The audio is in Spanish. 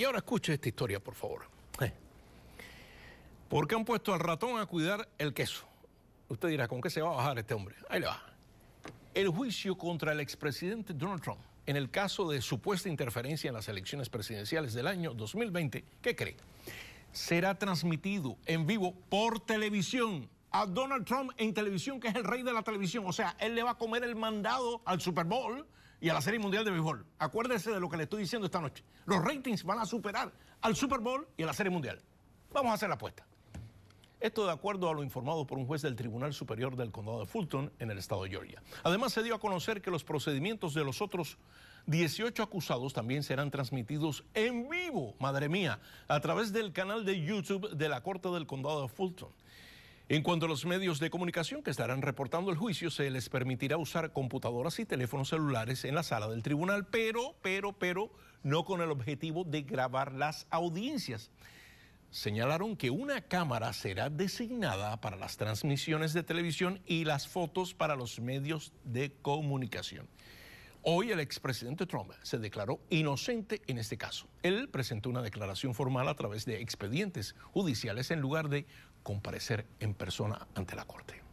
Y ahora escuche esta historia, por favor. ¿Por qué han puesto al ratón a cuidar el queso? Usted dirá, ¿con qué se va a bajar este hombre? Ahí le va. El juicio contra el expresidente Donald Trump en el caso de supuesta interferencia en las elecciones presidenciales del año 2020, ¿qué cree? Será transmitido en vivo por televisión a Donald Trump en televisión, que es el rey de la televisión. O sea, él le va a comer el mandado al Super Bowl y a la Serie Mundial de Béisbol. Acuérdese de lo que le estoy diciendo esta noche. Los ratings van a superar al Super Bowl y a la Serie Mundial. Vamos a hacer la apuesta. Esto de acuerdo a lo informado por un juez del Tribunal Superior del Condado de Fulton en el estado de Georgia. Además, se dio a conocer que los procedimientos de los otros 18 acusados también serán transmitidos en vivo, madre mía, a través del canal de YouTube de la Corte del Condado de Fulton. En cuanto a los medios de comunicación que estarán reportando el juicio, se les permitirá usar computadoras y teléfonos celulares en la sala del tribunal, pero, pero, pero, no con el objetivo de grabar las audiencias. Señalaron que una cámara será designada para las transmisiones de televisión y las fotos para los medios de comunicación. Hoy el expresidente Trump se declaró inocente en este caso. Él presentó una declaración formal a través de expedientes judiciales en lugar de comparecer en persona ante la Corte.